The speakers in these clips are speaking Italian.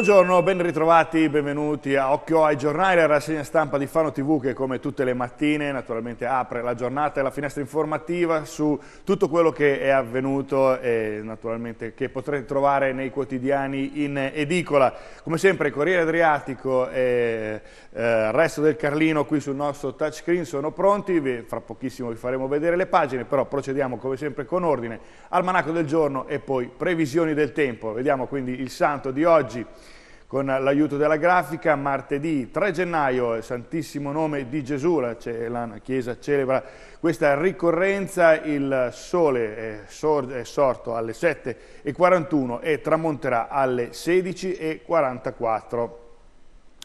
Buongiorno, ben ritrovati, benvenuti a Occhio ai giornali, la rassegna stampa di Fano TV che come tutte le mattine naturalmente apre la giornata e la finestra informativa su tutto quello che è avvenuto e naturalmente che potrete trovare nei quotidiani in edicola. Come sempre Corriere Adriatico e eh, il resto del Carlino qui sul nostro touchscreen sono pronti, fra pochissimo vi faremo vedere le pagine, però procediamo come sempre con ordine, almanacco del giorno e poi previsioni del tempo. Vediamo quindi il santo di oggi con l'aiuto della grafica. Martedì 3 gennaio, il Santissimo Nome di Gesù, la, la Chiesa celebra questa ricorrenza, il sole è, sor è sorto alle 7.41 e tramonterà alle 16.44.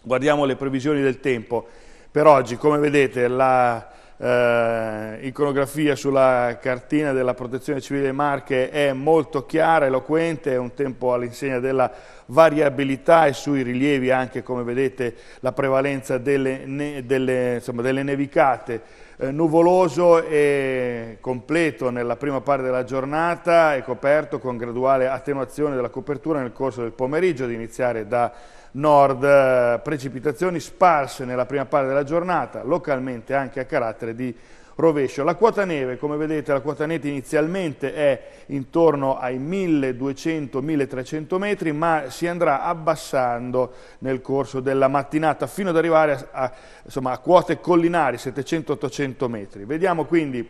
Guardiamo le previsioni del tempo. Per oggi, come vedete, la eh, iconografia sulla cartina della protezione civile Marche è molto chiara, eloquente, è un tempo all'insegna della variabilità e sui rilievi anche come vedete la prevalenza delle, ne, delle, insomma, delle nevicate eh, nuvoloso e completo nella prima parte della giornata e coperto con graduale attenuazione della copertura nel corso del pomeriggio ad iniziare da nord, eh, precipitazioni sparse nella prima parte della giornata, localmente anche a carattere di rovescio. La quota neve, come vedete, la quota neve inizialmente è intorno ai 1200-1300 metri, ma si andrà abbassando nel corso della mattinata fino ad arrivare a, insomma, a quote collinari, 700-800 metri. Vediamo quindi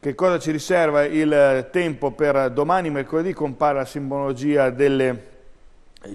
che cosa ci riserva il eh, tempo per domani, mercoledì, compare la simbologia delle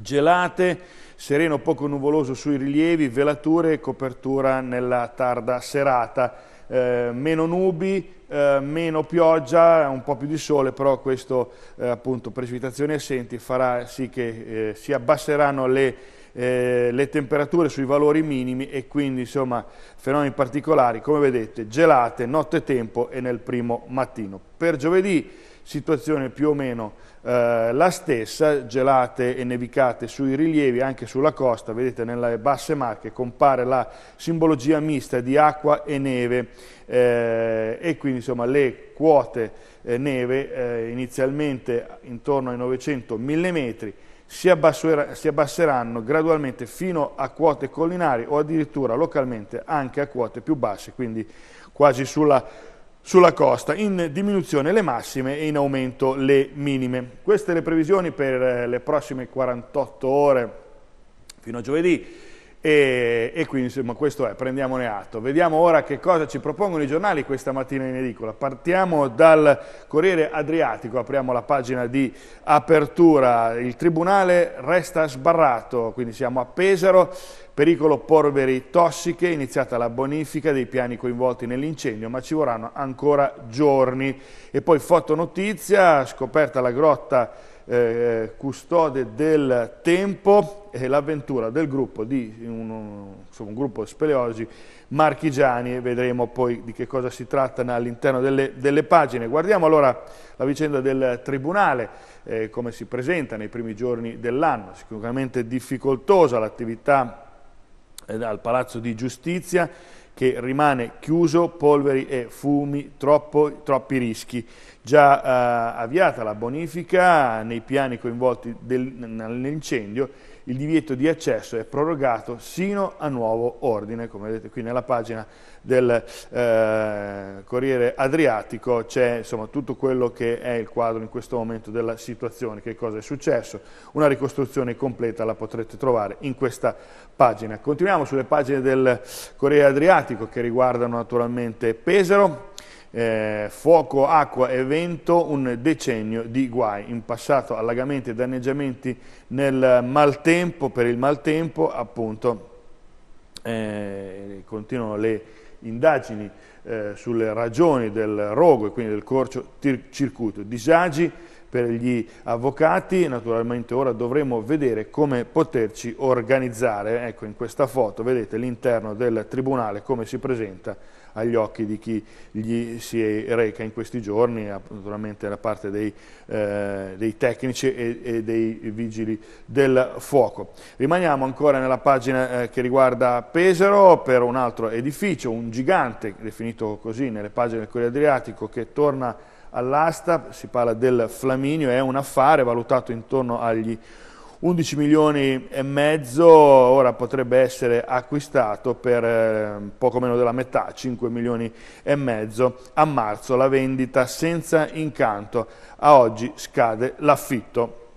gelate, sereno poco nuvoloso sui rilievi, velature e copertura nella tarda serata. Eh, meno nubi, eh, meno pioggia, un po' più di sole, però questo eh, appunto precipitazioni assenti farà sì che eh, si abbasseranno le eh, le temperature sui valori minimi e quindi insomma fenomeni particolari come vedete gelate notte tempo e nel primo mattino. Per giovedì situazione più o meno eh, la stessa, gelate e nevicate sui rilievi, anche sulla costa, vedete nelle basse marche compare la simbologia mista di acqua e neve eh, e quindi insomma le quote eh, neve eh, inizialmente intorno ai 900-1000 metri si, abbasserà, si abbasseranno gradualmente fino a quote collinari o addirittura localmente anche a quote più basse, quindi quasi sulla sulla costa, in diminuzione le massime e in aumento le minime. Queste le previsioni per eh, le prossime 48 ore fino a giovedì. E, e, quindi insomma questo è, prendiamone atto. Vediamo ora che cosa ci propongono i giornali questa mattina in edicola. Partiamo dal Corriere Adriatico, apriamo la pagina di apertura. Il Tribunale resta sbarrato, quindi siamo a Pesaro, pericolo polveri tossiche, iniziata la bonifica dei piani coinvolti nell'incendio, ma ci vorranno ancora giorni. E poi fotonotizia, scoperta la grotta eh, custode del tempo e l'avventura del gruppo di un, insomma, un gruppo speleologi marchigiani e vedremo poi di che cosa si tratta all'interno delle, delle, pagine. Guardiamo allora la vicenda del Tribunale, eh, come si presenta nei primi giorni dell'anno, sicuramente difficoltosa l'attività eh, al Palazzo di Giustizia che rimane chiuso, polveri e fumi, troppo, troppi rischi. Già eh, avviata la bonifica, nei piani coinvolti nell'incendio, il divieto di accesso è prorogato sino a nuovo ordine, come vedete qui nella pagina del eh, Corriere Adriatico c'è tutto quello che è il quadro in questo momento della situazione, che cosa è successo, una ricostruzione completa la potrete trovare in questa pagina. Continuiamo sulle pagine del Corriere Adriatico che riguardano naturalmente Pesaro, eh, fuoco, acqua e vento, un decennio di guai. In passato allagamenti e danneggiamenti nel maltempo, per il maltempo appunto eh, continuano le indagini eh, sulle ragioni del rogo e quindi del corcio circuito. disagi per gli avvocati, naturalmente ora dovremo vedere come poterci organizzare, ecco in questa foto vedete l'interno del tribunale come si presenta agli occhi di chi gli si reca in questi giorni, naturalmente da parte dei, eh, dei tecnici e, e, dei vigili del fuoco. Rimaniamo ancora nella pagina eh, che riguarda Pesaro per un altro edificio, un gigante definito così nelle pagine del Corriere Adriatico che torna all'asta, si parla del Flaminio, è un affare valutato intorno agli 11 milioni e mezzo ora potrebbe essere acquistato per ehm, poco meno della metà, 5 milioni e mezzo a marzo, la vendita senza incanto, a oggi scade l'affitto.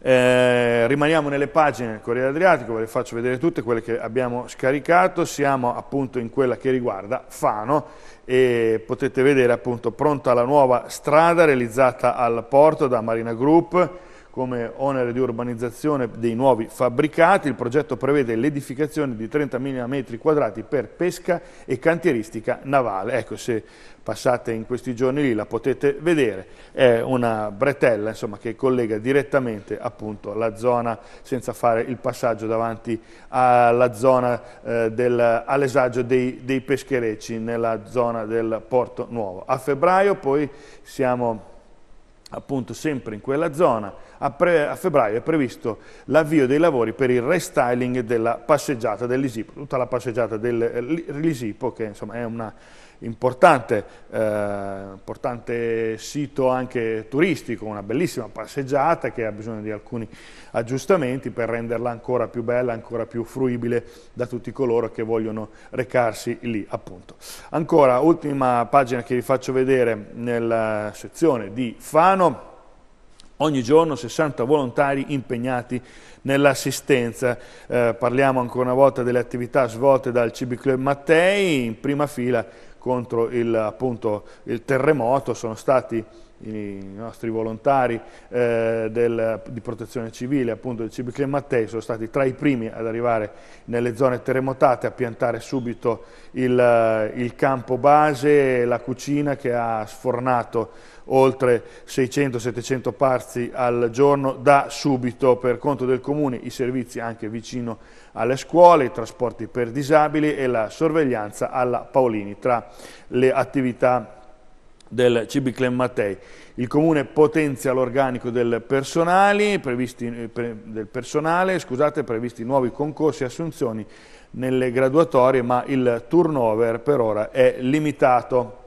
Eh, rimaniamo nelle pagine del Corriere Adriatico, ve le faccio vedere tutte quelle che abbiamo scaricato, siamo appunto in quella che riguarda Fano e potete vedere appunto pronta la nuova strada realizzata al porto da Marina Group, come onere di urbanizzazione dei nuovi fabbricati. Il progetto prevede l'edificazione di 30.000 metri quadrati per pesca e cantieristica navale. Ecco, se passate in questi giorni lì la potete vedere, è una bretella insomma, che collega direttamente appunto, la zona, senza fare il passaggio davanti alla zona eh, dell'alesaggio dei, dei pescherecci nella zona del Porto Nuovo. A febbraio poi siamo appunto sempre in quella zona. A, pre, a febbraio è previsto l'avvio dei lavori per il restyling della passeggiata dell'Isipo, tutta la passeggiata dell'Isipo eh, che insomma è una importante, eh, importante sito anche turistico, una bellissima passeggiata che ha bisogno di alcuni aggiustamenti per renderla ancora più bella, ancora più fruibile da tutti coloro che vogliono recarsi lì appunto. Ancora, ultima pagina che vi faccio vedere nella sezione di Fano, ogni giorno 60 volontari impegnati nell'assistenza. Eh, parliamo ancora una volta delle attività svolte dal CB Club Mattei, in prima fila contro il, appunto, il terremoto sono stati i nostri volontari eh, del, di protezione civile, appunto del Cibiclè Mattei, sono stati tra i primi ad arrivare nelle zone terremotate, a piantare subito il, eh, il campo base, la cucina che ha sfornato oltre 600-700 parzi al giorno, da subito per conto del Comune i servizi anche vicino alle scuole, i trasporti per disabili e la sorveglianza alla Paolini tra le attività del CB Clem Mattei. Il comune potenzia l'organico del, eh, pre, del personale, scusate, previsti nuovi concorsi e assunzioni nelle graduatorie, ma il turnover per ora è limitato.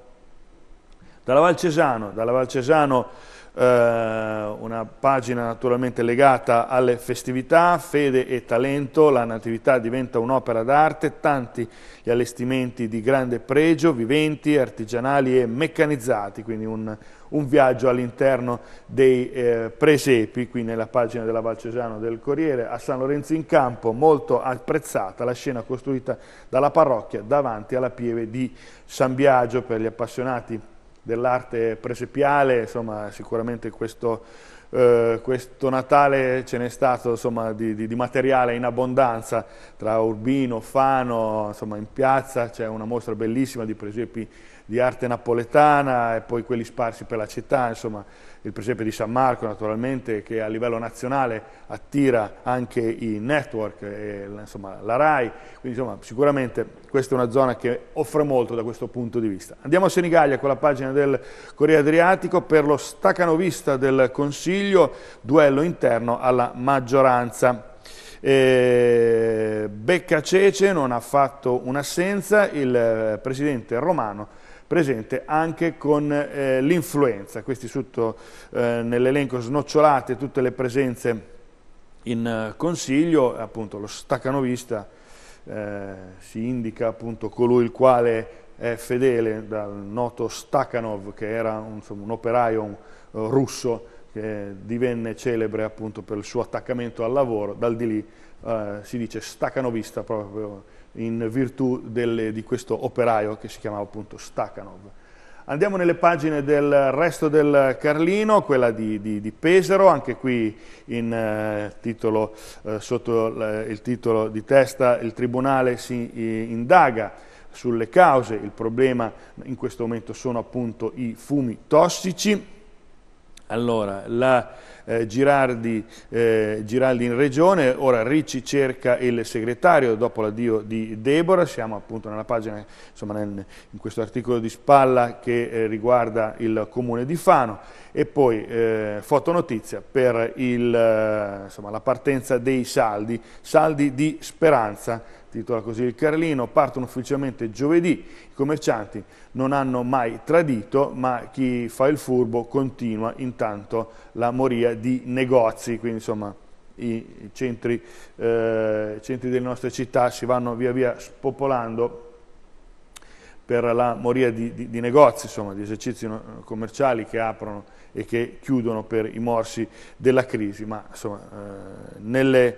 Dalla Valcesano, dalla Valcesano eh, una pagina naturalmente legata alle festività, fede e talento, la natività diventa un'opera d'arte, tanti gli allestimenti di grande pregio, viventi, artigianali e meccanizzati, quindi un, un viaggio all'interno dei eh, presepi, qui nella pagina della Valcesano del Corriere, a San Lorenzo in Campo, molto apprezzata la scena costruita dalla parrocchia davanti alla pieve di San Biagio per gli appassionati dell'arte presepiale, insomma sicuramente questo, eh, questo Natale ce n'è stato insomma, di, di, di, materiale in abbondanza tra Urbino, Fano, insomma in piazza c'è una mostra bellissima di presepi di arte napoletana e poi quelli sparsi per la città, insomma il presepe di San Marco naturalmente che a livello nazionale attira anche i network, e, insomma, la RAI, quindi insomma, sicuramente questa è una zona che offre molto da questo punto di vista. Andiamo a Senigallia con la pagina del Corriere Adriatico per lo stacanovista del Consiglio, duello interno alla maggioranza. E Becca Cece non ha fatto un'assenza, il eh, presidente romano presente anche con eh, l'influenza. Questi sotto eh, nell'elenco snocciolate tutte le presenze in eh, consiglio, appunto lo staccanovista eh, si indica appunto colui il quale è fedele dal noto Stakhanov che era un, insomma, un operaio eh, russo che divenne celebre appunto per il suo attaccamento al lavoro, dal di lì uh, si dice staccanovista proprio in virtù delle, di questo operaio che si chiamava appunto Stakanov. Andiamo nelle pagine del resto del Carlino, quella di, di, di Pesaro, anche qui in, eh, titolo, eh, sotto eh, il titolo di testa il Tribunale si indaga sulle cause, il problema in questo momento sono appunto i fumi tossici. Allora, la eh, Girardi, eh, Girardi, in regione, ora Ricci cerca il segretario dopo l'addio di Deborah, siamo appunto nella pagina, insomma nel, in questo articolo di spalla che eh, riguarda il comune di Fano e poi eh, fotonotizia per il, eh, insomma, la partenza dei saldi, saldi di speranza titola così il Carlino, partono ufficialmente giovedì, i commercianti non hanno mai tradito, ma chi fa il furbo continua intanto la moria di negozi, quindi insomma i centri, eh, centri delle nostre città si vanno via via spopolando per la moria di, di, di negozi, insomma, di esercizi commerciali che aprono e che chiudono per i morsi della crisi, ma insomma, eh, nelle